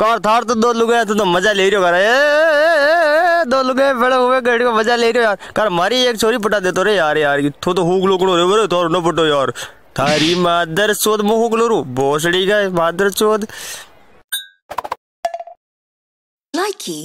car Thar तो दो लुगे तो, तो मजा ले रहे हो ए, दो लुगे बड़े हुए गाड़ी को मजा ले रहे हो यार कार मारी एक छोरी पटा दे तो रे यार यार तो तो हुक लोकड़ो रे बरे थोर न पटो यार थारी मादर चोद मुँह हुक लोरू भोसड़ी का मादर चोद लाइकी